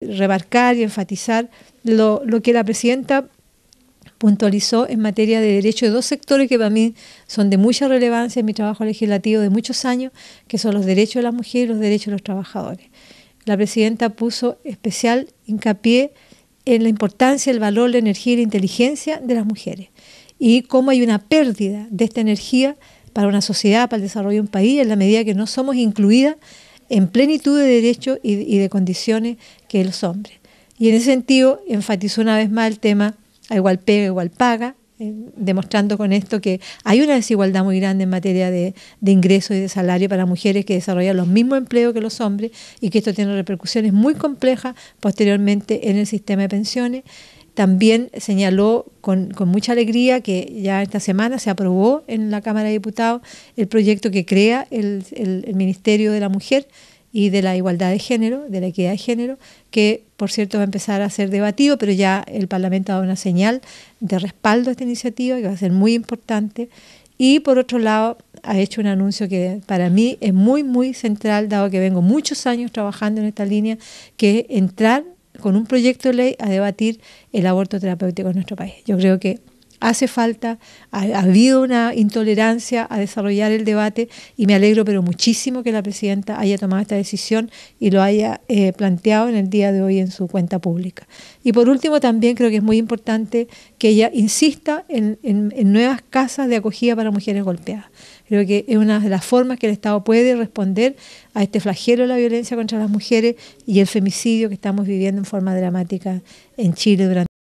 Rebarcar y enfatizar lo, que la presidenta puntualizó en materia de derechos de dos sectores que para mí son de mucha relevancia en mi trabajo legislativo de muchos años, que son los derechos de las mujeres y los derechos de los trabajadores. La presidenta puso especial hincapié en la importancia, el valor, la energía y la inteligencia de las mujeres y cómo hay una pérdida de esta energía para una sociedad, para el desarrollo de un país, en la medida que no somos incluidas en plenitud de derechos y de condiciones que los hombres. Y en ese sentido enfatizó una vez más el tema a igual pega, igual paga, eh, demostrando con esto que hay una desigualdad muy grande en materia de, de ingresos y de salario para mujeres que desarrollan los mismos empleos que los hombres y que esto tiene repercusiones muy complejas posteriormente en el sistema de pensiones. También señaló con, con, mucha alegría que ya esta semana se aprobó en la Cámara de Diputados el proyecto que crea el, el, el Ministerio de la Mujer y de la igualdad de género, de la equidad de género, que por cierto va a empezar a ser debatido, pero ya el Parlamento ha dado una señal de respaldo a esta iniciativa que va a ser muy importante. Y por otro lado, ha hecho un anuncio que para mí es muy, muy central, dado que vengo muchos años trabajando en esta línea, que es entrar con un proyecto de ley a debatir el aborto terapéutico en nuestro país. Yo creo que hace falta, ha, habido una intolerancia a desarrollar el debate y me alegro pero muchísimo que la presidenta haya tomado esta decisión y lo haya eh, planteado en el día de hoy en su cuenta pública. Y por último también creo que es muy importante que ella insista en, en nuevas casas de acogida para mujeres golpeadas. Creo que es una de las formas que el Estado puede responder a este flagelo de la violencia contra las mujeres y el femicidio que estamos viviendo en forma dramática en Chile durante